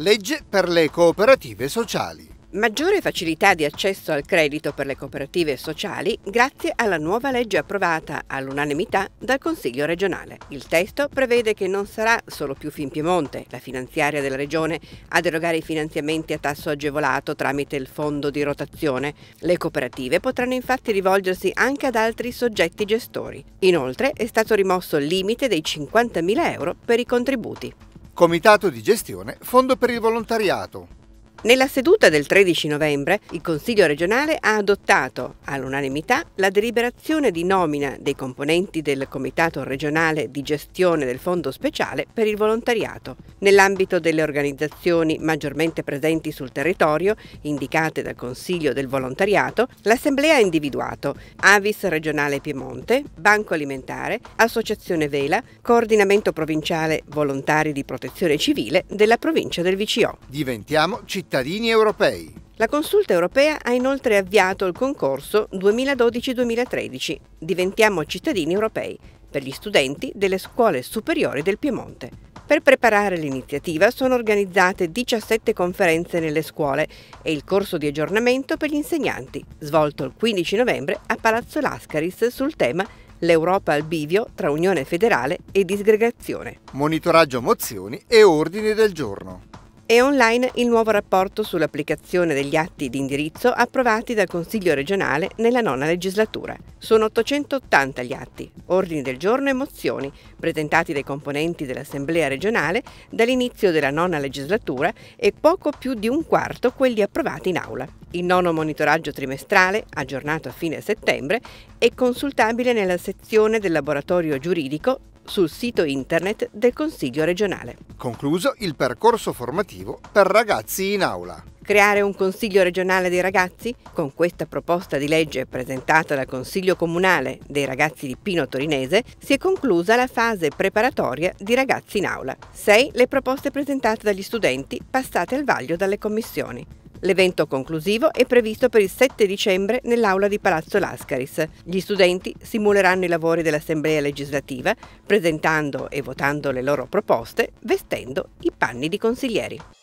Legge per le cooperative sociali. Maggiore facilità di accesso al credito per le cooperative sociali grazie alla nuova legge approvata all'unanimità dal Consiglio regionale. Il testo prevede che non sarà solo più Finpiemonte, la finanziaria della regione, ad erogare i finanziamenti a tasso agevolato tramite il fondo di rotazione. Le cooperative potranno infatti rivolgersi anche ad altri soggetti gestori. Inoltre è stato rimosso il limite dei 50.000 euro per i contributi. Comitato di gestione Fondo per il Volontariato. Nella seduta del 13 novembre il Consiglio regionale ha adottato all'unanimità la deliberazione di nomina dei componenti del Comitato regionale di gestione del Fondo speciale per il volontariato. Nell'ambito delle organizzazioni maggiormente presenti sul territorio, indicate dal Consiglio del volontariato, l'Assemblea ha individuato Avis regionale Piemonte, Banco Alimentare, Associazione Vela, Coordinamento provinciale Volontari di Protezione Civile della provincia del VCO. Diventiamo cittadini cittadini europei. La Consulta europea ha inoltre avviato il concorso 2012-2013 Diventiamo cittadini europei per gli studenti delle scuole superiori del Piemonte. Per preparare l'iniziativa sono organizzate 17 conferenze nelle scuole e il corso di aggiornamento per gli insegnanti, svolto il 15 novembre a Palazzo Lascaris sul tema l'Europa al bivio tra Unione federale e disgregazione. Monitoraggio mozioni e ordine del giorno. È online il nuovo rapporto sull'applicazione degli atti di indirizzo approvati dal Consiglio regionale nella nona legislatura. Sono 880 gli atti, ordini del giorno e mozioni presentati dai componenti dell'Assemblea regionale dall'inizio della nona legislatura e poco più di un quarto quelli approvati in aula. Il nono monitoraggio trimestrale, aggiornato a fine settembre, è consultabile nella sezione del laboratorio giuridico sul sito internet del Consiglio regionale. Concluso il percorso formativo per ragazzi in aula. Creare un Consiglio regionale dei ragazzi? Con questa proposta di legge presentata dal Consiglio comunale dei ragazzi di Pino Torinese si è conclusa la fase preparatoria di ragazzi in aula. Sei le proposte presentate dagli studenti passate al vaglio dalle commissioni. L'evento conclusivo è previsto per il 7 dicembre nell'aula di Palazzo Lascaris. Gli studenti simuleranno i lavori dell'Assemblea legislativa presentando e votando le loro proposte vestendo i panni di consiglieri.